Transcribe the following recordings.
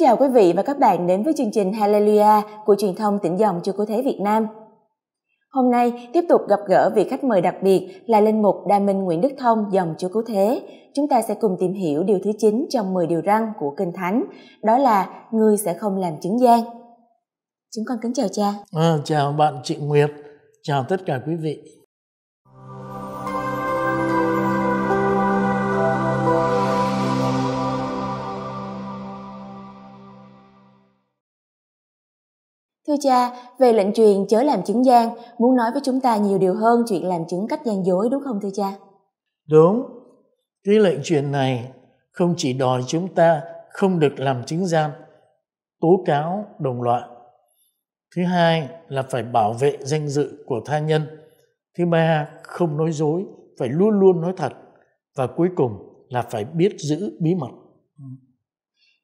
chào quý vị và các bạn đến với chương trình Hallelujah của truyền thông tỉnh dòng chưa cố thế Việt Nam. Hôm nay tiếp tục gặp gỡ vị khách mời đặc biệt là Linh Mục Đa Minh Nguyễn Đức Thông dòng chưa cố thế. Chúng ta sẽ cùng tìm hiểu điều thứ 9 trong 10 điều răn của Kinh Thánh, đó là ngươi sẽ không làm chứng gian. Chúng con kính chào cha. À, chào bạn chị Nguyệt, chào tất cả quý vị. Thưa cha, về lệnh truyền chớ làm chứng gian, muốn nói với chúng ta nhiều điều hơn chuyện làm chứng cách gian dối đúng không thưa cha? Đúng, cái lệnh truyền này không chỉ đòi chúng ta không được làm chứng gian, tố cáo đồng loại. Thứ hai là phải bảo vệ danh dự của tha nhân. Thứ ba, không nói dối, phải luôn luôn nói thật. Và cuối cùng là phải biết giữ bí mật. Ừ.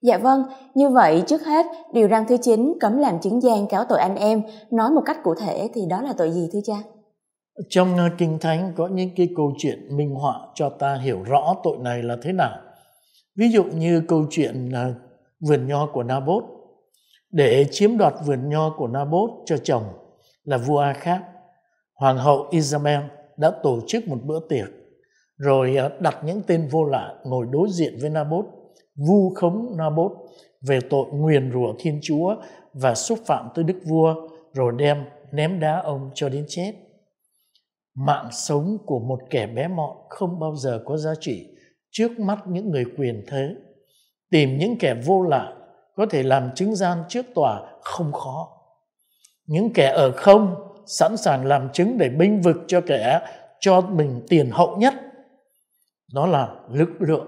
Dạ vâng, như vậy trước hết, điều răn thứ 9 cấm làm chứng gian cáo tội anh em, nói một cách cụ thể thì đó là tội gì thưa cha? Trong ờ, Kinh Thánh có những cái câu chuyện minh họa cho ta hiểu rõ tội này là thế nào. Ví dụ như câu chuyện ờ, vườn nho của Nabot. Để chiếm đoạt vườn nho của Nabot cho chồng là vua Akhab, hoàng hậu Isabel đã tổ chức một bữa tiệc rồi ờ, đặt những tên vô lại ngồi đối diện với Nabot vu khống Nabot về tội nguyền rủa Thiên Chúa và xúc phạm tới đức vua rồi đem ném đá ông cho đến chết. Mạng sống của một kẻ bé mọn không bao giờ có giá trị trước mắt những người quyền thế. Tìm những kẻ vô lại có thể làm chứng gian trước tòa không khó. Những kẻ ở không sẵn sàng làm chứng để binh vực cho kẻ cho mình tiền hậu nhất. Đó là lực lượng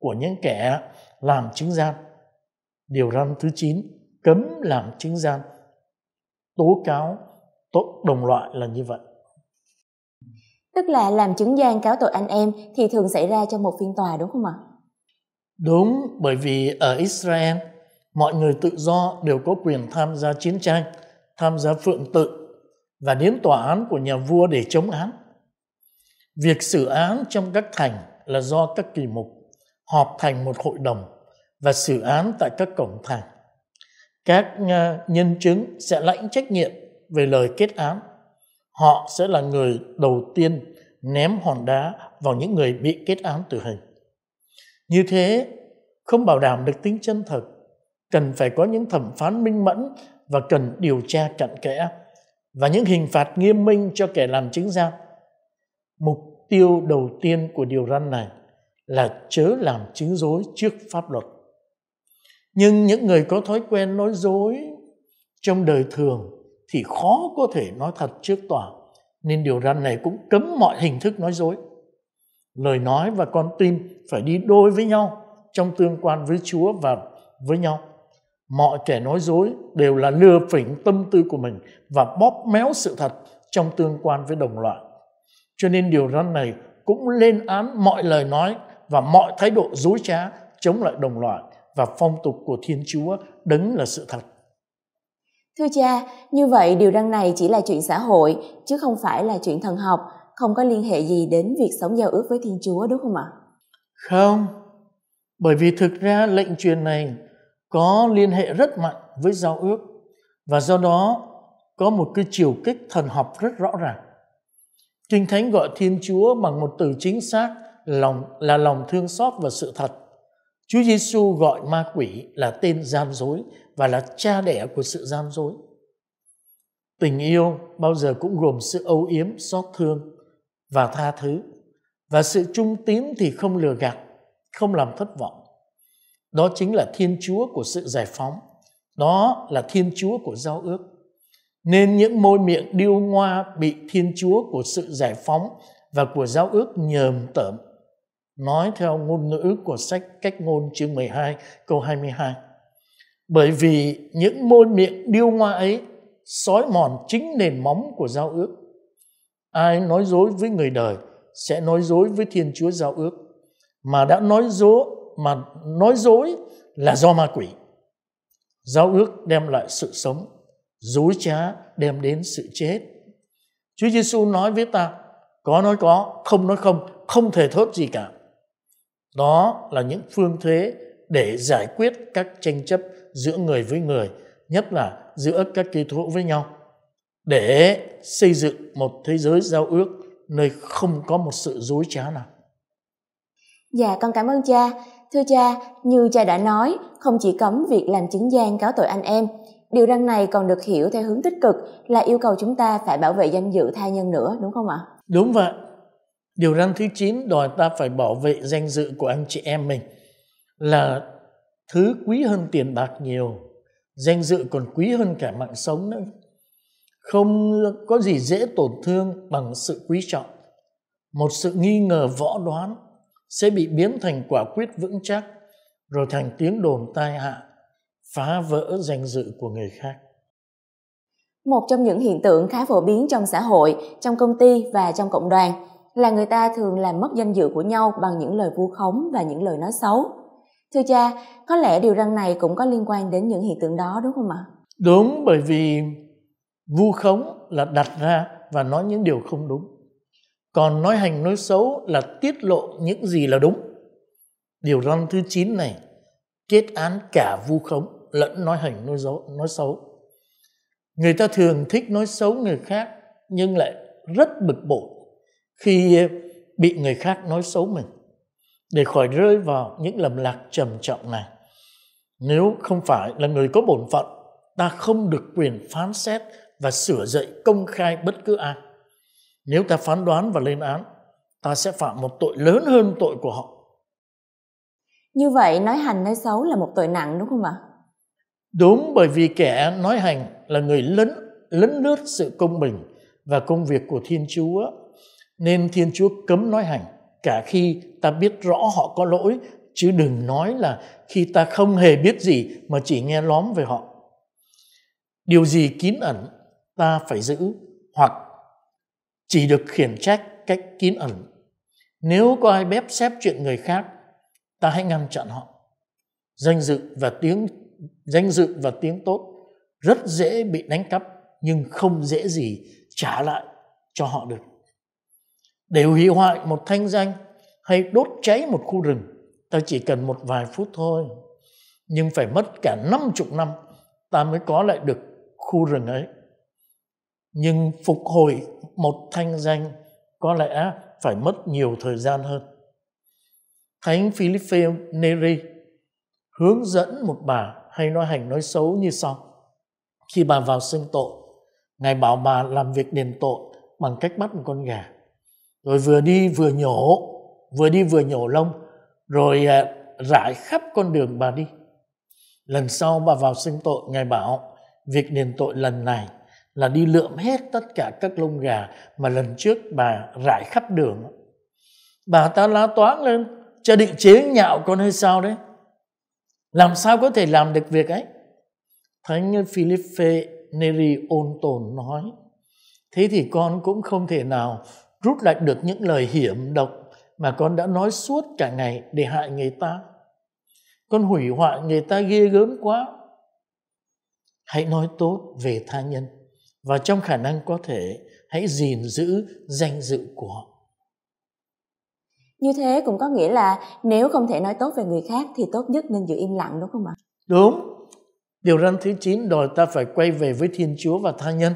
của những kẻ làm chứng gian. Điều răn thứ 9 cấm làm chứng gian. Tố cáo tội đồng loại là như vậy. Tức là làm chứng gian cáo tội anh em thì thường xảy ra trong một phiên tòa đúng không ạ? Đúng, bởi vì ở Israel, mọi người tự do đều có quyền tham gia chiến tranh, tham gia phượng tự và đến tòa án của nhà vua để chống án. Việc xử án trong các thành là do các kỳ mục họp thành một hội đồng và xử án tại các cổng thành. Các ờ, nhân chứng sẽ lãnh trách nhiệm về lời kết án. Họ sẽ là người đầu tiên ném hòn đá vào những người bị kết án tử hình. Như thế, không bảo đảm được tính chân thật, cần phải có những thẩm phán minh mẫn và cần điều tra cặn kẽ và những hình phạt nghiêm minh cho kẻ làm chứng gian. Mục tiêu đầu tiên của điều răn này là chớ làm chứng dối trước pháp luật. Nhưng những người có thói quen nói dối trong đời thường thì khó có thể nói thật trước tòa. Nên điều răn này cũng cấm mọi hình thức nói dối. Lời nói và con tim phải đi đôi với nhau trong tương quan với Chúa và với nhau. Mọi kẻ nói dối đều là lừa phỉnh tâm tư của mình và bóp méo sự thật trong tương quan với đồng loại. Cho nên điều răn này cũng lên án mọi lời nói và mọi thái độ dối trá chống lại đồng loại và phong tục của Thiên Chúa đấng là sự thật. Thưa cha, như vậy điều đăng này chỉ là chuyện xã hội chứ không phải là chuyện thần học, không có liên hệ gì đến việc sống giao ước với Thiên Chúa đúng không ạ? Không, bởi vì thực ra lệnh truyền này có liên hệ rất mạnh với giao ước và do đó có một cái chiều kích thần học rất rõ ràng. Kinh Thánh gọi Thiên Chúa bằng một từ chính xác lòng là lòng thương xót và sự thật. Chúa Giêsu gọi ma quỷ là tên gian dối và là cha đẻ của sự gian dối. Tình yêu bao giờ cũng gồm sự âu yếm, xót thương và tha thứ. Và sự trung tín thì không lừa gạt, không làm thất vọng. Đó chính là Thiên Chúa của sự giải phóng. Đó là Thiên Chúa của giao ước. Nên những môi miệng điêu ngoa bị Thiên Chúa của sự giải phóng và của giao ước nhờm tởm nói theo ngôn ngữ của sách Cách ngôn chương 12 câu 22. Bởi vì những môi miệng điêu ngoa ấy sói mòn chính nền móng của giao ước. Ai nói dối với người đời sẽ nói dối với Thiên Chúa giao ước mà đã nói dối mà nói dối là do ma quỷ. Giao ước đem lại sự sống, dối trá đem đến sự chết. Chúa Giêsu nói với ta, có nói có, không nói không, không thể thốt gì cả. Đó là những phương thế để giải quyết các tranh chấp giữa người với người, nhất là giữa các kỳ thủ với nhau, để xây dựng một thế giới giao ước nơi không có một sự dối trá nào. Dạ, con cảm ơn cha. Thưa cha, như cha đã nói, không chỉ cấm việc làm chứng gian cáo tội anh em, điều răng này còn được hiểu theo hướng tích cực là yêu cầu chúng ta phải bảo vệ danh dự tha nhân nữa, đúng không ạ? Đúng vậy, Điều răn thứ 9 đòi ta phải bảo vệ danh dự của anh chị em mình là thứ quý hơn tiền bạc nhiều, danh dự còn quý hơn cả mạng sống nữa. Không có gì dễ tổn thương bằng sự quý trọng. Một sự nghi ngờ võ đoán sẽ bị biến thành quả quyết vững chắc rồi thành tiếng đồn tai hạ phá vỡ danh dự của người khác. Một trong những hiện tượng khá phổ biến trong xã hội, trong công ty và trong cộng đoàn là người ta thường làm mất danh dự của nhau bằng những lời vu khống và những lời nói xấu. Thưa cha, có lẽ điều răng này cũng có liên quan đến những hiện tượng đó đúng không ạ? Đúng bởi vì vu khống là đặt ra và nói những điều không đúng. Còn nói hành nói xấu là tiết lộ những gì là đúng. Điều răng thứ 9 này kết án cả vu khống lẫn nói hành nói xấu, nói xấu. Người ta thường thích nói xấu người khác nhưng lại rất bực bội khi bị người khác nói xấu mình để khỏi rơi vào những lầm lạc trầm trọng này. Nếu không phải là người có bổn phận, ta không được quyền phán xét và sửa dạy công khai bất cứ ai. Nếu ta phán đoán và lên án, ta sẽ phạm một tội lớn hơn tội của họ. Như vậy nói hành nói xấu là một tội nặng đúng không ạ? Đúng bởi vì kẻ nói hành là người lấn lấn lướt sự công bình và công việc của Thiên Chúa nên Thiên Chúa cấm nói hành cả khi ta biết rõ họ có lỗi chứ đừng nói là khi ta không hề biết gì mà chỉ nghe lóm về họ. Điều gì kín ẩn ta phải giữ hoặc chỉ được khiển trách cách kín ẩn. Nếu có ai bếp xếp chuyện người khác, ta hãy ngăn chặn họ. Danh dự và tiếng danh dự và tiếng tốt rất dễ bị đánh cắp nhưng không dễ gì trả lại cho họ được để hủy hoại một thanh danh hay đốt cháy một khu rừng ta chỉ cần một vài phút thôi nhưng phải mất cả năm chục năm ta mới có lại được khu rừng ấy nhưng phục hồi một thanh danh có lẽ phải mất nhiều thời gian hơn thánh philippe neri hướng dẫn một bà hay nói hành nói xấu như sau khi bà vào xưng tội ngài bảo bà làm việc đền tội bằng cách bắt một con gà rồi vừa đi vừa nhổ vừa đi vừa nhổ lông rồi à, rải khắp con đường bà đi lần sau bà vào xưng tội ngài bảo việc đền tội lần này là đi lượm hết tất cả các lông gà mà lần trước bà rải khắp đường bà ta lá toán lên cho định chế nhạo con hay sao đấy làm sao có thể làm được việc ấy thánh nhân philippe neri ôn tồn nói thế thì con cũng không thể nào rút lại được những lời hiểm độc mà con đã nói suốt cả ngày để hại người ta. Con hủy hoại người ta ghê gớm quá. Hãy nói tốt về tha nhân và trong khả năng có thể hãy gìn giữ danh dự của họ. Như thế cũng có nghĩa là nếu không thể nói tốt về người khác thì tốt nhất nên giữ im lặng đúng không ạ? Đúng. Điều răn thứ 9 đòi ta phải quay về với Thiên Chúa và tha nhân.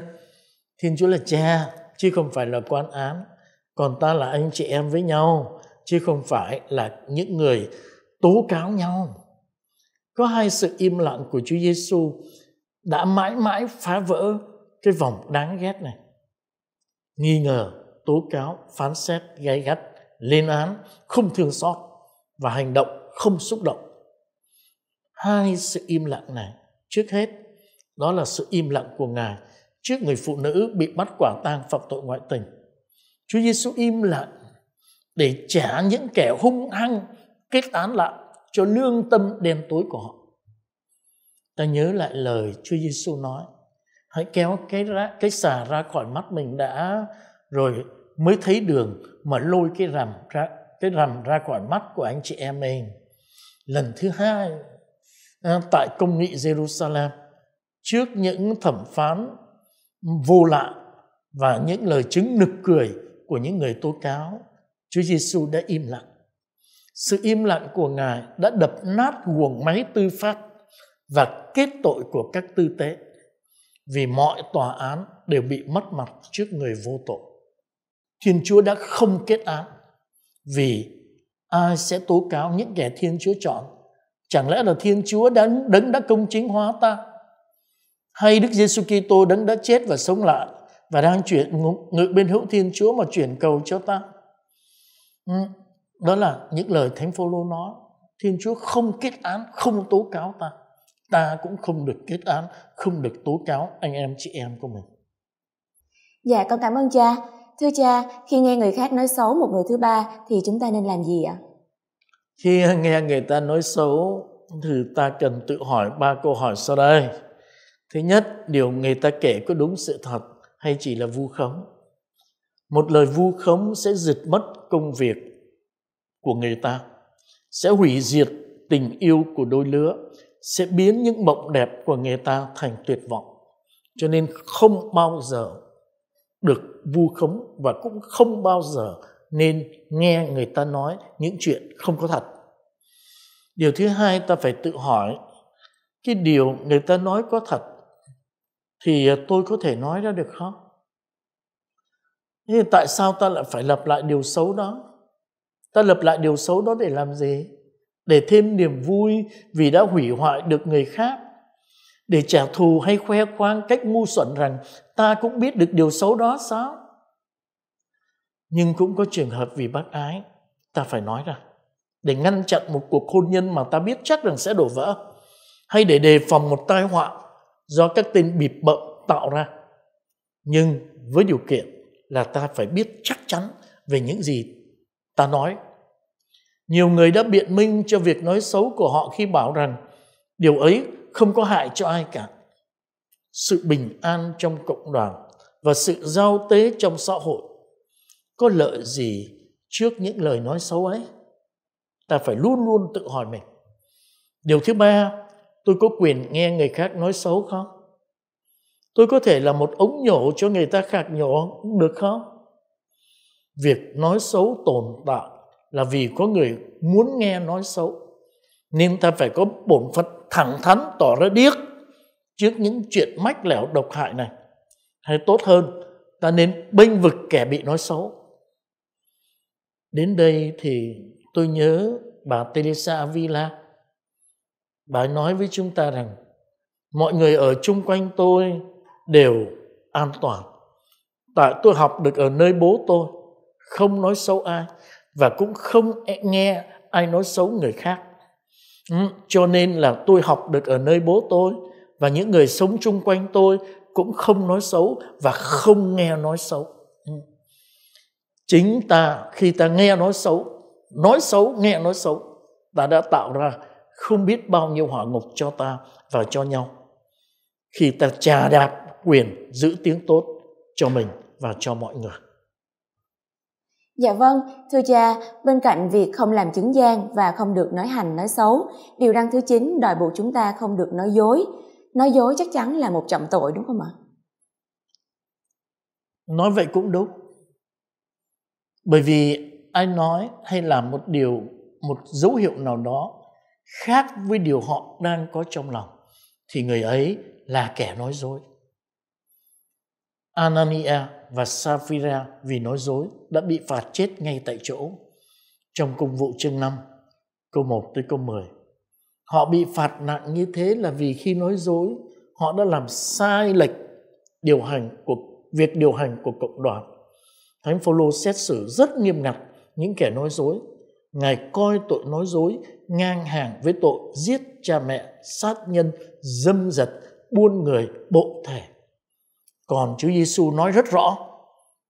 Thiên Chúa là cha chứ không phải là quan án còn ta là anh chị em với nhau chứ không phải là những người tố cáo nhau có hai sự im lặng của Chúa Giêsu đã mãi mãi phá vỡ cái vòng đáng ghét này nghi ngờ tố cáo phán xét gay gắt lên án không thương xót và hành động không xúc động hai sự im lặng này trước hết đó là sự im lặng của ngài trước người phụ nữ bị bắt quả tang phạm tội ngoại tình Chúa Giêsu im lặng để trả những kẻ hung hăng kết án lại cho lương tâm đen tối của họ. Ta nhớ lại lời Chúa Giêsu nói: Hãy kéo cái ra, cái xà ra khỏi mắt mình đã rồi mới thấy đường mà lôi cái rằm ra cái rằm ra khỏi mắt của anh chị em mình. Lần thứ hai à, tại công nghị Jerusalem trước những thẩm phán vô lạ và những lời chứng nực cười của những người tố cáo, Chúa Giêsu đã im lặng. Sự im lặng của Ngài đã đập nát guồng máy tư pháp và kết tội của các tư tế vì mọi tòa án đều bị mất mặt trước người vô tội. Thiên Chúa đã không kết án vì ai sẽ tố cáo những kẻ Thiên Chúa chọn? Chẳng lẽ là Thiên Chúa đã đấng đã công chính hóa ta? Hay Đức Giêsu Kitô đấng đã chết và sống lại và đang chuyển ngự bên hữu Thiên Chúa mà chuyển cầu cho ta. Ừ, đó là những lời Thánh phô lô nói. Thiên Chúa không kết án, không tố cáo ta. Ta cũng không được kết án, không được tố cáo anh em chị em của mình. Dạ con cảm ơn cha. Thưa cha, khi nghe người khác nói xấu một người thứ ba thì chúng ta nên làm gì ạ? Khi nghe người ta nói xấu thì ta cần tự hỏi ba câu hỏi sau đây. Thứ nhất, điều người ta kể có đúng sự thật hay chỉ là vu khống một lời vu khống sẽ giật mất công việc của người ta sẽ hủy diệt tình yêu của đôi lứa sẽ biến những mộng đẹp của người ta thành tuyệt vọng cho nên không bao giờ được vu khống và cũng không bao giờ nên nghe người ta nói những chuyện không có thật điều thứ hai ta phải tự hỏi cái điều người ta nói có thật thì à, tôi có thể nói ra được không? Nhưng tại sao ta lại phải lập lại điều xấu đó? Ta lập lại điều xấu đó để làm gì? Để thêm niềm vui vì đã hủy hoại được người khác? Để trả thù hay khoe khoang cách ngu xuẩn rằng ta cũng biết được điều xấu đó sao? Nhưng cũng có trường hợp vì bác ái, ta phải nói ra. Để ngăn chặn một cuộc hôn nhân mà ta biết chắc rằng sẽ đổ vỡ. Hay để đề phòng một tai họa do các tên bịp bợm tạo ra. Nhưng với điều kiện là ta phải biết chắc chắn về những gì ta nói. Nhiều người đã biện minh cho việc nói xấu của họ khi bảo rằng điều ấy không có hại cho ai cả. Sự bình an trong cộng đoàn và sự giao tế trong xã hội có lợi gì trước những lời nói xấu ấy? Ta phải luôn luôn tự hỏi mình. Điều thứ ba tôi có quyền nghe người khác nói xấu không tôi có thể là một ống nhổ cho người ta khạc nhổ cũng được không việc nói xấu tồn tại là vì có người muốn nghe nói xấu nên ta phải có bổn phận thẳng thắn tỏ ra điếc trước những chuyện mách lẻo độc hại này hay tốt hơn ta nên bênh vực kẻ bị nói xấu đến đây thì tôi nhớ bà Teresa Avila Bà ấy nói với chúng ta rằng mọi người ở chung quanh tôi đều an toàn. Tại tôi học được ở nơi bố tôi, không nói xấu ai và cũng không e, nghe ai nói xấu người khác. Ừ, cho nên là tôi học được ở nơi bố tôi và những người sống chung quanh tôi cũng không nói xấu và không nghe nói xấu. Ừ. Chính ta khi ta nghe nói xấu, nói xấu, nghe nói xấu, ta đã tạo ra không biết bao nhiêu hỏa ngục cho ta và cho nhau khi ta trà đạp quyền giữ tiếng tốt cho mình và cho mọi người. Dạ vâng, thưa cha, bên cạnh việc không làm chứng gian và không được nói hành nói xấu, điều răng thứ 9 đòi buộc chúng ta không được nói dối. Nói dối chắc chắn là một trọng tội đúng không ạ? Nói vậy cũng đúng. Bởi vì ai nói hay làm một điều, một dấu hiệu nào đó khác với điều họ đang có trong lòng thì người ấy là kẻ nói dối. Anania và Sapphira vì nói dối đã bị phạt chết ngay tại chỗ trong công vụ chương 5 câu 1 tới câu 10. Họ bị phạt nặng như thế là vì khi nói dối họ đã làm sai lệch điều hành của việc điều hành của cộng đoàn. Thánh Phaolô xét xử rất nghiêm ngặt những kẻ nói dối Ngài coi tội nói dối ngang hàng với tội giết cha mẹ, sát nhân, dâm dật, buôn người, bộ thể. Còn Chúa Giêsu nói rất rõ,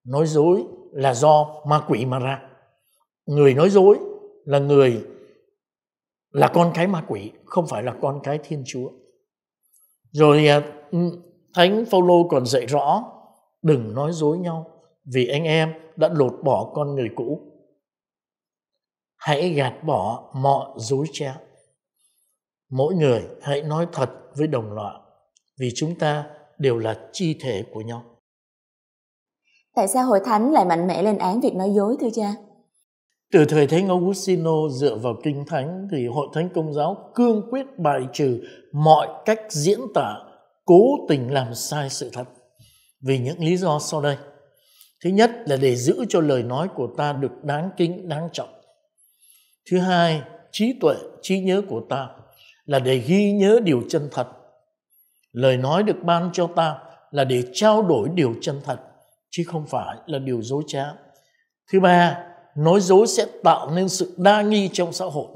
nói dối là do ma quỷ mà ra. Người nói dối là người là con cái ma quỷ, không phải là con cái Thiên Chúa. Rồi à, ừ, Thánh Phaolô còn dạy rõ, đừng nói dối nhau vì anh em đã lột bỏ con người cũ hãy gạt bỏ mọi dối trá. Mỗi người hãy nói thật với đồng loại vì chúng ta đều là chi thể của nhau. Tại sao hội thánh lại mạnh mẽ lên án việc nói dối thưa cha? Từ thời Thánh Augustino dựa vào Kinh Thánh thì Hội Thánh Công giáo cương quyết bài trừ mọi cách diễn tả cố tình làm sai sự thật vì những lý do sau đây. Thứ nhất là để giữ cho lời nói của ta được đáng kính, đáng trọng thứ hai trí tuệ trí nhớ của ta là để ghi nhớ điều chân thật lời nói được ban cho ta là để trao đổi điều chân thật chứ không phải là điều dối trá thứ ba nói dối sẽ tạo nên sự đa nghi trong xã hội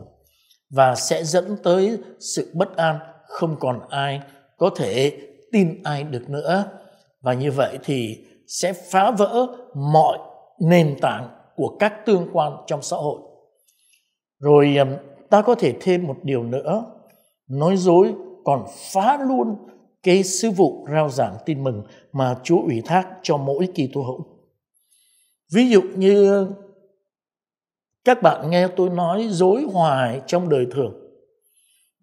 và sẽ dẫn tới sự bất an không còn ai có thể tin ai được nữa và như vậy thì sẽ phá vỡ mọi nền tảng của các tương quan trong xã hội rồi ta có thể thêm một điều nữa nói dối còn phá luôn cái sứ vụ rao giảng tin mừng mà Chúa ủy thác cho mỗi kỳ tu hữu. Ví dụ như các bạn nghe tôi nói dối hoài trong đời thường.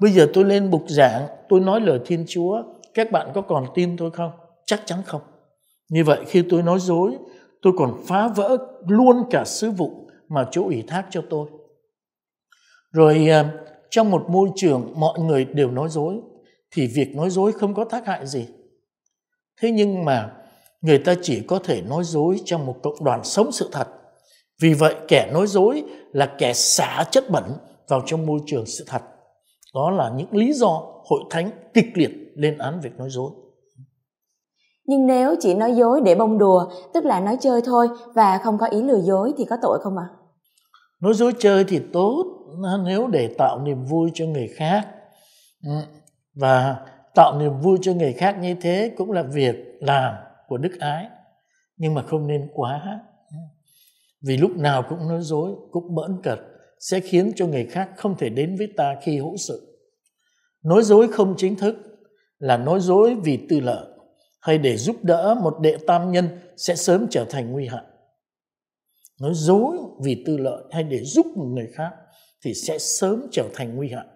Bây giờ tôi lên bục giảng, tôi nói lời Thiên Chúa, các bạn có còn tin tôi không? Chắc chắn không. Như vậy khi tôi nói dối, tôi còn phá vỡ luôn cả sứ vụ mà Chúa ủy thác cho tôi. Rồi ờ, trong một môi trường mọi người đều nói dối thì việc nói dối không có tác hại gì. Thế nhưng mà người ta chỉ có thể nói dối trong một cộng đoàn sống sự thật. Vì vậy kẻ nói dối là kẻ xả chất bẩn vào trong môi trường sự thật. Đó là những lý do hội thánh kịch liệt lên án việc nói dối. Nhưng nếu chỉ nói dối để bông đùa, tức là nói chơi thôi và không có ý lừa dối thì có tội không ạ? À? Nói dối chơi thì tốt, nếu để tạo niềm vui cho người khác ừ. và tạo niềm vui cho người khác như thế cũng là việc làm của đức ái nhưng mà không nên quá ừ. vì lúc nào cũng nói dối cũng bỡn cợt sẽ khiến cho người khác không thể đến với ta khi hữu sự nói dối không chính thức là nói dối vì tư lợi hay để giúp đỡ một đệ tam nhân sẽ sớm trở thành nguy hại nói dối vì tư lợi hay để giúp một người khác thì sẽ sớm trở thành nguy hại.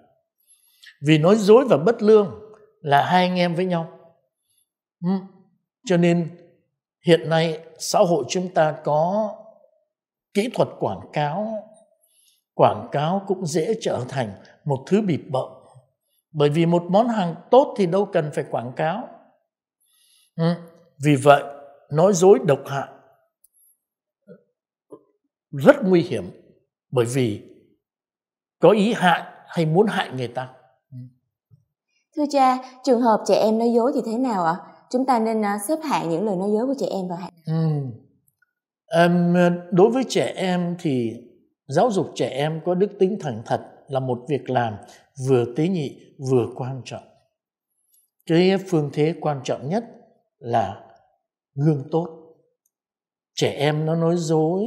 Vì nói dối và bất lương là hai anh em với nhau. Ừ. Cho nên hiện nay xã hội chúng ta có kỹ thuật quảng cáo quảng cáo cũng dễ trở thành một thứ bịp bợm bởi vì một món hàng tốt thì đâu cần phải quảng cáo ừ. vì vậy nói dối độc hại rất nguy hiểm bởi vì có ý hại hay muốn hại người ta thưa cha trường hợp trẻ em nói dối thì thế nào ạ chúng ta nên à, xếp hạng những lời nói dối của trẻ em vào hạng ừ. um, đối với trẻ em thì giáo dục trẻ em có đức tính thành thật là một việc làm vừa tế nhị vừa quan trọng cái phương thế quan trọng nhất là gương tốt trẻ em nó nói dối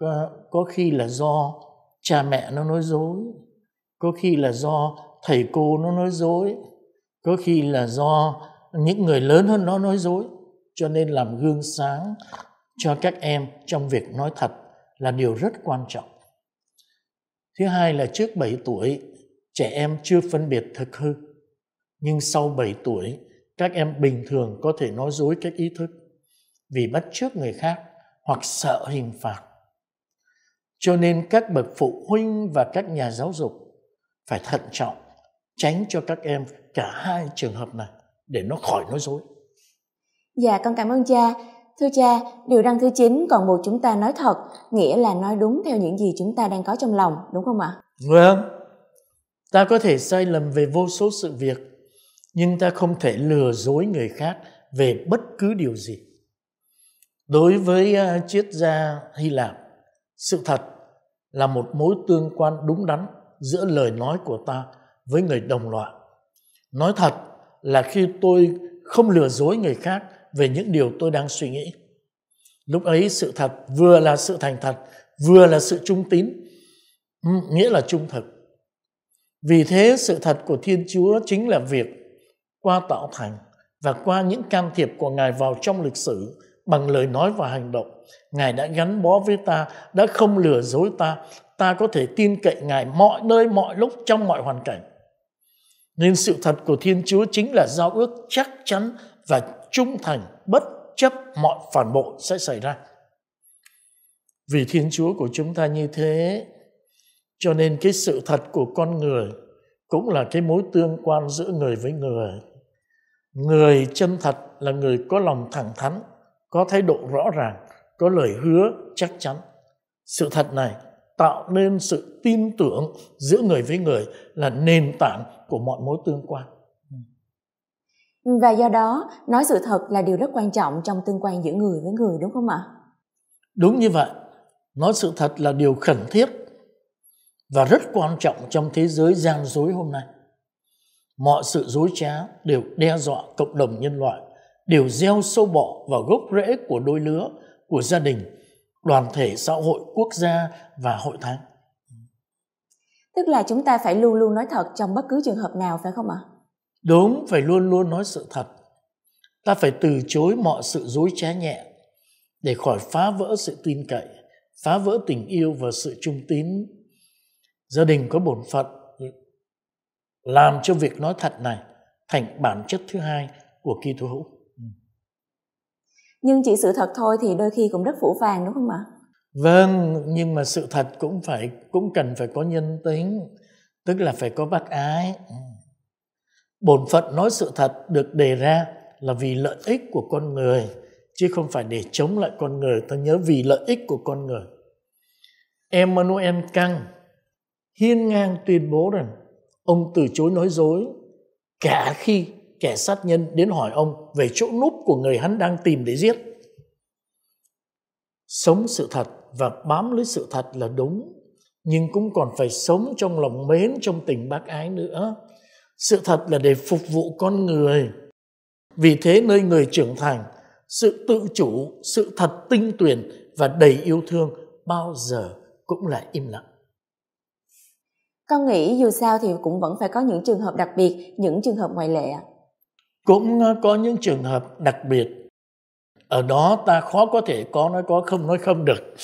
có, có khi là do cha mẹ nó nói dối có khi là do thầy cô nó nói dối có khi là do những người lớn hơn nó nói dối cho nên làm gương sáng cho các em trong việc nói thật là điều rất quan trọng thứ hai là trước 7 tuổi trẻ em chưa phân biệt thực hư nhưng sau 7 tuổi các em bình thường có thể nói dối các ý thức vì bắt chước người khác hoặc sợ hình phạt cho nên các bậc phụ huynh và các nhà giáo dục phải thận trọng, tránh cho các em cả hai trường hợp này để nó khỏi nói dối. Dạ con cảm ơn cha. Thưa cha, điều răng thứ 9 còn buộc chúng ta nói thật, nghĩa là nói đúng theo những gì chúng ta đang có trong lòng, đúng không ạ? Vâng. Ta có thể sai lầm về vô số sự việc, nhưng ta không thể lừa dối người khác về bất cứ điều gì. Đối với à, triết gia Hy Lạp, sự thật là một mối tương quan đúng đắn giữa lời nói của ta với người đồng loại. Nói thật là khi tôi không lừa dối người khác về những điều tôi đang suy nghĩ. Lúc ấy sự thật vừa là sự thành thật, vừa là sự trung tín, ừ, nghĩa là trung thực. Vì thế sự thật của Thiên Chúa chính là việc qua tạo thành và qua những can thiệp của Ngài vào trong lịch sử bằng lời nói và hành động. Ngài đã gắn bó với ta, đã không lừa dối ta. Ta có thể tin cậy Ngài mọi nơi, mọi lúc, trong mọi hoàn cảnh. Nên sự thật của Thiên Chúa chính là giao ước chắc chắn và trung thành bất chấp mọi phản bội sẽ xảy ra. Vì Thiên Chúa của chúng ta như thế, cho nên cái sự thật của con người cũng là cái mối tương quan giữa người với người. Người chân thật là người có lòng thẳng thắn, có thái độ rõ ràng, có lời hứa chắc chắn. Sự thật này tạo nên sự tin tưởng giữa người với người là nền tảng của mọi mối tương quan. Và do đó, nói sự thật là điều rất quan trọng trong tương quan giữa người với người đúng không ạ? Đúng như vậy. Nói sự thật là điều khẩn thiết và rất quan trọng trong thế giới gian dối hôm nay. Mọi sự dối trá đều đe dọa cộng đồng nhân loại đều gieo sâu bọ vào gốc rễ của đôi lứa, của gia đình, đoàn thể, xã hội, quốc gia và hội thánh. Tức là chúng ta phải luôn luôn nói thật trong bất cứ trường hợp nào phải không ạ? Đúng, phải luôn luôn nói sự thật. Ta phải từ chối mọi sự dối trá nhẹ để khỏi phá vỡ sự tin cậy, phá vỡ tình yêu và sự trung tín. Gia đình có bổn phận làm cho việc nói thật này thành bản chất thứ hai của Kitô hữu nhưng chỉ sự thật thôi thì đôi khi cũng rất phủ phàng đúng không ạ vâng nhưng mà sự thật cũng phải cũng cần phải có nhân tính tức là phải có bác ái ừ. bổn phận nói sự thật được đề ra là vì lợi ích của con người chứ không phải để chống lại con người ta nhớ vì lợi ích của con người Emmanuel Kant hiên ngang tuyên bố rằng ông từ chối nói dối cả khi kẻ sát nhân đến hỏi ông về chỗ núp của người hắn đang tìm để giết. Sống sự thật và bám lấy sự thật là đúng, nhưng cũng còn phải sống trong lòng mến, trong tình bác ái nữa. Sự thật là để phục vụ con người. Vì thế nơi người trưởng thành, sự tự chủ, sự thật tinh tuyển và đầy yêu thương bao giờ cũng là im lặng. Con nghĩ dù sao thì cũng vẫn phải có những trường hợp đặc biệt, những trường hợp ngoại lệ ạ cũng ờ, có những trường hợp đặc biệt ở đó ta khó có thể có nói có không nói không được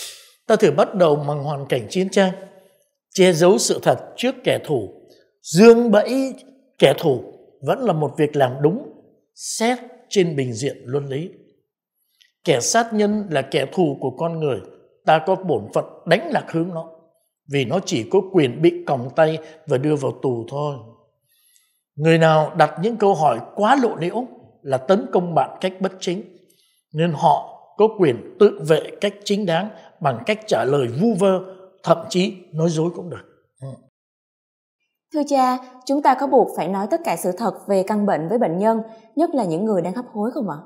ta thử bắt đầu bằng hoàn cảnh chiến tranh che giấu sự thật trước kẻ thù dương bẫy kẻ thù vẫn là một việc làm đúng xét trên bình diện luân lý kẻ sát nhân là kẻ thù của con người ta có bổn phận đánh lạc hướng nó vì nó chỉ có quyền bị còng tay và đưa vào tù thôi Người nào đặt những câu hỏi quá lộ liễu là tấn công bạn cách bất chính, nên họ có quyền tự vệ cách chính đáng bằng cách trả lời vu vơ, thậm chí nói dối cũng được. Thưa cha, chúng ta có buộc phải nói tất cả sự thật về căn bệnh với bệnh nhân, nhất là những người đang hấp hối không ạ?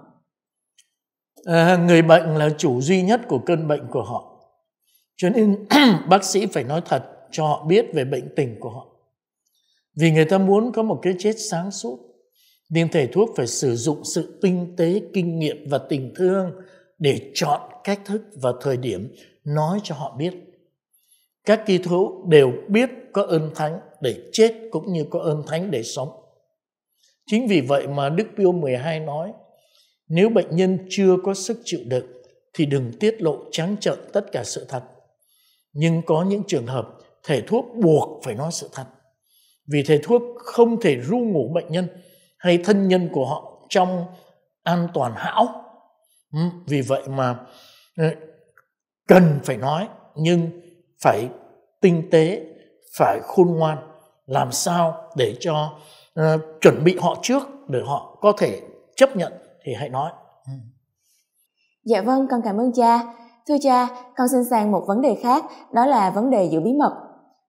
À, người bệnh là chủ duy nhất của cơn bệnh của họ. Cho nên bác sĩ phải nói thật cho họ biết về bệnh tình của họ. Vì người ta muốn có một cái chết sáng suốt. nên thầy thuốc phải sử dụng sự tinh tế, kinh nghiệm và tình thương để chọn cách thức và thời điểm nói cho họ biết. Các kỳ thủ đều biết có ơn thánh để chết cũng như có ơn thánh để sống. Chính vì vậy mà Đức Pio 12 nói, nếu bệnh nhân chưa có sức chịu đựng thì đừng tiết lộ trắng trợn tất cả sự thật. Nhưng có những trường hợp thể thuốc buộc phải nói sự thật vì thầy thuốc không thể ru ngủ bệnh nhân hay thân nhân của họ trong an toàn hão ừ, vì vậy mà ừ, cần phải nói nhưng phải tinh tế phải khôn ngoan làm sao để cho uh, chuẩn bị họ trước để họ có thể chấp nhận thì hãy nói ừ. dạ vâng con cảm ơn cha thưa cha con xin sang một vấn đề khác đó là vấn đề giữ bí mật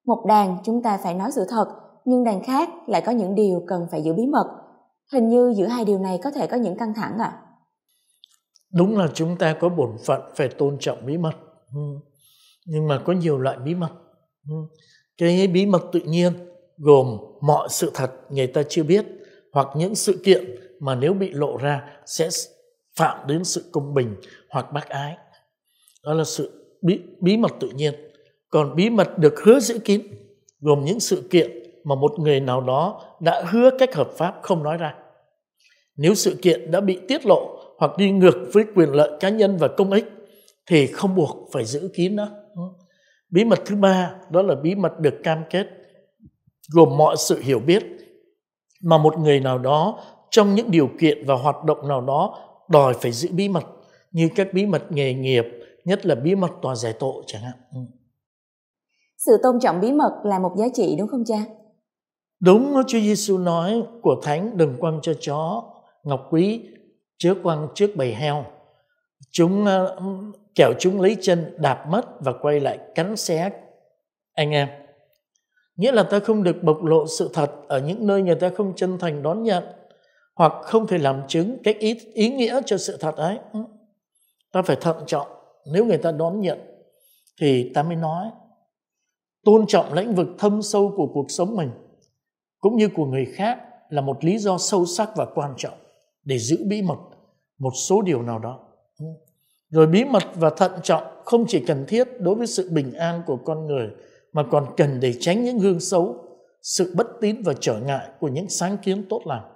một đàn chúng ta phải nói sự thật nhưng đàn khác lại có những điều cần phải giữ bí mật hình như giữa hai điều này có thể có những căng thẳng ạ à? đúng là chúng ta có bổn phận phải tôn trọng bí mật ừ. nhưng mà có nhiều loại bí mật ừ. cái bí mật tự nhiên gồm mọi sự thật người ta chưa biết hoặc những sự kiện mà nếu bị lộ ra sẽ phạm đến sự công bình hoặc bác ái đó là sự bí, bí mật tự nhiên còn bí mật được hứa giữ kín gồm những sự kiện mà một người nào đó đã hứa cách hợp pháp không nói ra. Nếu sự kiện đã bị tiết lộ hoặc đi ngược với quyền lợi cá nhân và công ích thì không buộc phải giữ kín nó. Ừ. Bí mật thứ ba đó là bí mật được cam kết gồm mọi sự hiểu biết mà một người nào đó trong những điều kiện và hoạt động nào đó đòi phải giữ bí mật như các bí mật nghề nghiệp, nhất là bí mật tòa giải tội chẳng hạn. Ừ. Sự tôn trọng bí mật là một giá trị đúng không cha? Đúng Chúa Giêsu nói của Thánh đừng quăng cho chó ngọc quý chứa quăng trước bầy heo. Chúng ờ, kẻo chúng lấy chân đạp mất và quay lại cắn xé anh em. Nghĩa là ta không được bộc lộ sự thật ở những nơi người ta không chân thành đón nhận hoặc không thể làm chứng cái ý, ý nghĩa cho sự thật ấy. Ừ. Ta phải thận trọng nếu người ta đón nhận thì ta mới nói tôn trọng lĩnh vực thâm sâu của cuộc sống mình cũng như của người khác là một lý do sâu sắc và quan trọng để giữ bí mật một số điều nào đó. Ừ. Rồi bí mật và thận trọng không chỉ cần thiết đối với sự bình an của con người mà còn cần để tránh những hương xấu, sự bất tín và trở ngại của những sáng kiến tốt lành.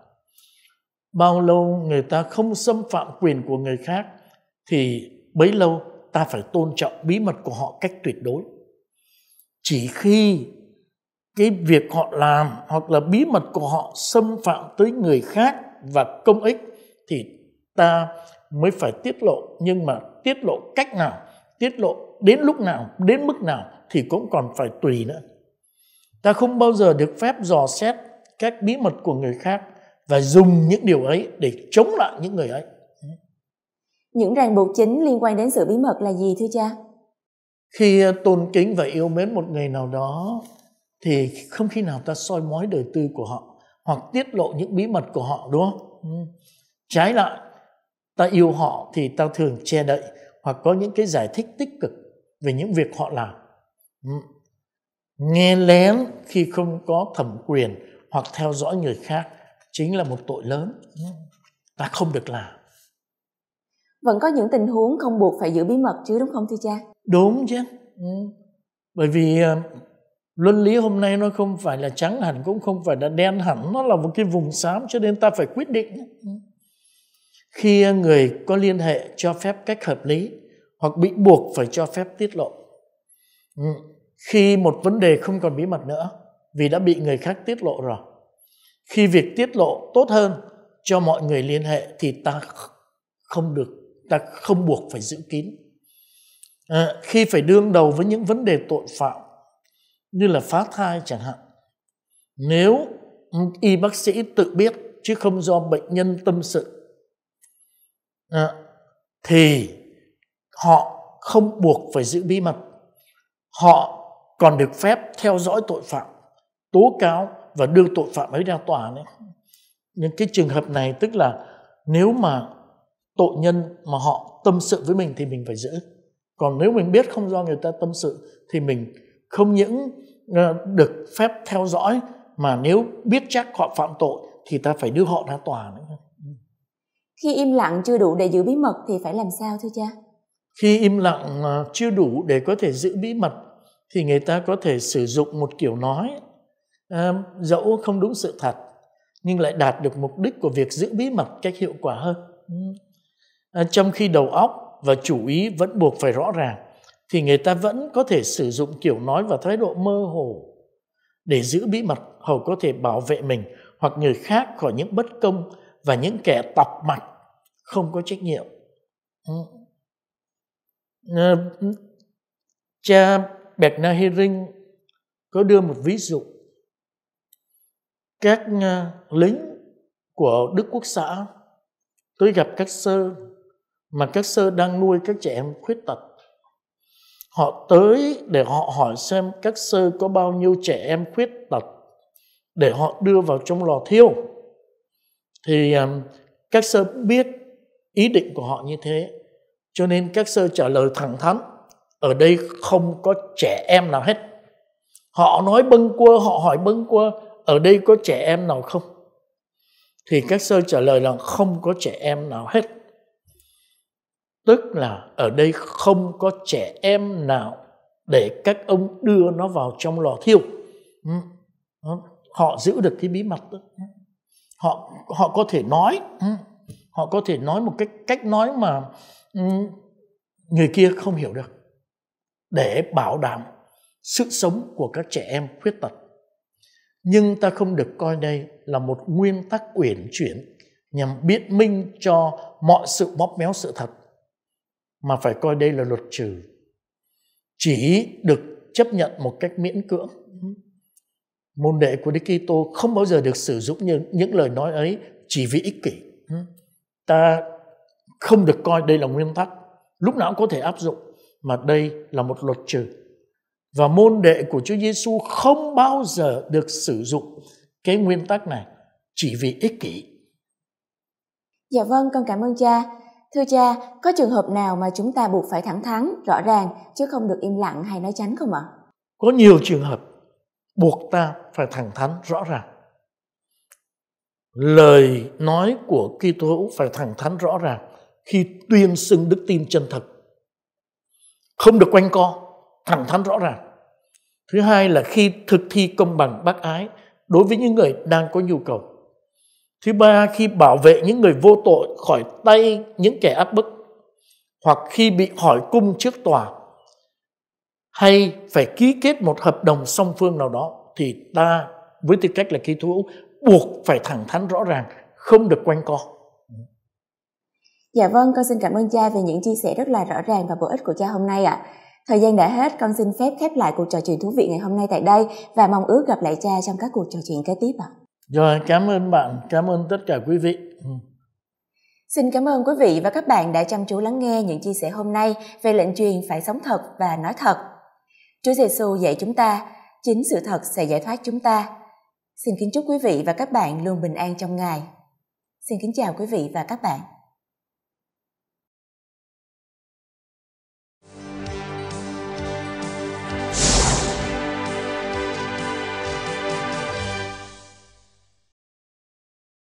Bao lâu người ta không xâm phạm quyền của người khác thì bấy lâu ta phải tôn trọng bí mật của họ cách tuyệt đối. Chỉ khi cái việc họ làm hoặc là bí mật của họ xâm phạm tới người khác và công ích thì ta mới phải tiết lộ nhưng mà tiết lộ cách nào tiết lộ đến lúc nào đến mức nào thì cũng còn phải tùy nữa ta không bao giờ được phép dò xét các bí mật của người khác và dùng những điều ấy để chống lại những người ấy những ràng buộc chính liên quan đến sự bí mật là gì thưa cha khi tôn kính và yêu mến một người nào đó thì không khi nào ta soi mói đời tư của họ hoặc tiết lộ những bí mật của họ đúng không ừ. trái lại ta yêu họ thì ta thường che đậy hoặc có những cái giải thích tích cực về những việc họ làm ừ. nghe lén khi không có thẩm quyền hoặc theo dõi người khác chính là một tội lớn ừ. ta không được làm vẫn có những tình huống không buộc phải giữ bí mật chứ đúng không thưa cha đúng chứ bởi vì ờ, luân lý hôm nay nó không phải là trắng hẳn cũng không phải là đen hẳn nó là một cái vùng xám cho nên ta phải quyết định khi người có liên hệ cho phép cách hợp lý hoặc bị buộc phải cho phép tiết lộ ừ. khi một vấn đề không còn bí mật nữa vì đã bị người khác tiết lộ rồi khi việc tiết lộ tốt hơn cho mọi người liên hệ thì ta không được ta không buộc phải giữ kín à, khi phải đương đầu với những vấn đề tội phạm như là phá thai chẳng hạn nếu y bác sĩ tự biết chứ không do bệnh nhân tâm sự à, thì họ không buộc phải giữ bí mật họ còn được phép theo dõi tội phạm tố cáo và đưa tội phạm ấy ra tòa nữa những cái trường hợp này tức là nếu mà tội nhân mà họ tâm sự với mình thì mình phải giữ còn nếu mình biết không do người ta tâm sự thì mình không những ờ, được phép theo dõi mà nếu biết chắc họ phạm tội thì ta phải đưa họ ra tòa nữa khi im lặng chưa đủ để giữ bí mật thì phải làm sao thưa cha khi im lặng ờ, chưa đủ để có thể giữ bí mật thì người ta có thể sử dụng một kiểu nói à, dẫu không đúng sự thật nhưng lại đạt được mục đích của việc giữ bí mật cách hiệu quả hơn ừ. trong khi đầu óc và chủ ý vẫn buộc phải rõ ràng thì người ta vẫn có thể sử dụng kiểu nói và thái độ mơ hồ để giữ bí mật hầu có thể bảo vệ mình hoặc người khác khỏi những bất công và những kẻ tọc mặt không có trách nhiệm. Ừ. Ờ, cha Bẹt Na Hering có đưa một ví dụ. Các ờ, lính của Đức Quốc xã tới gặp các sơ mà các sơ đang nuôi các trẻ em khuyết tật họ tới để họ hỏi xem các sơ có bao nhiêu trẻ em khuyết tật để họ đưa vào trong lò thiêu thì um, các sơ biết ý định của họ như thế cho nên các sơ trả lời thẳng thắn ở đây không có trẻ em nào hết họ nói bâng quơ họ hỏi bâng quơ ở đây có trẻ em nào không thì các sơ trả lời là không có trẻ em nào hết tức là ở đây không có trẻ em nào để các ông đưa nó vào trong lò thiêu ừ, ừ, họ giữ được cái bí mật đó. Ừ, họ họ có thể nói họ có thể nói một cách cách nói mà người kia không hiểu được để bảo đảm sự sống của các trẻ em khuyết tật nhưng ta không được coi đây là một nguyên tắc uyển chuyển nhằm biện minh cho mọi sự bóp méo sự thật mà phải coi đây là luật trừ chỉ được chấp nhận một cách miễn cưỡng môn đệ của Đức Kitô không bao giờ được sử dụng những, những lời nói ấy chỉ vì ích kỷ ta không được coi đây là nguyên tắc lúc nào cũng có thể áp dụng mà đây là một luật trừ và môn đệ của Chúa Giêsu không bao giờ được sử dụng cái nguyên tắc này chỉ vì ích kỷ. Dạ vâng, con cảm ơn cha. Thưa cha, có trường hợp nào mà chúng ta buộc phải thẳng thắn, rõ ràng chứ không được im lặng hay nói tránh không ạ? Có nhiều trường hợp buộc ta phải thẳng thắn, rõ ràng. Lời nói của Kitô hữu phải thẳng thắn rõ ràng khi tuyên xưng đức tin chân thật. Không được quanh co, thẳng thắn rõ ràng. Thứ hai là khi thực thi công bằng bác ái đối với những người đang có nhu cầu Thứ ba, khi bảo vệ những người vô tội khỏi tay những kẻ áp bức hoặc khi bị hỏi cung trước tòa hay phải ký kết một hợp đồng song phương nào đó thì ta với tư cách là ký thú buộc phải thẳng thắn rõ ràng, không được quanh co. Dạ vâng, con xin cảm ơn cha về những chia sẻ rất là rõ ràng và bổ ích của cha hôm nay ạ. À. Thời gian đã hết, con xin phép khép lại cuộc trò chuyện thú vị ngày hôm nay tại đây và mong ước gặp lại cha trong các cuộc trò chuyện kế tiếp ạ. À. Rồi cảm ơn bạn, cảm ơn tất cả quý vị. Ừ. Xin cảm ơn quý vị và các bạn đã chăm chú lắng nghe những chia sẻ hôm nay về lệnh truyền phải sống thật và nói thật. Chúa Giêsu dạy chúng ta, chính sự thật sẽ giải thoát chúng ta. Xin kính chúc quý vị và các bạn luôn bình an trong Ngài. Xin kính chào quý vị và các bạn.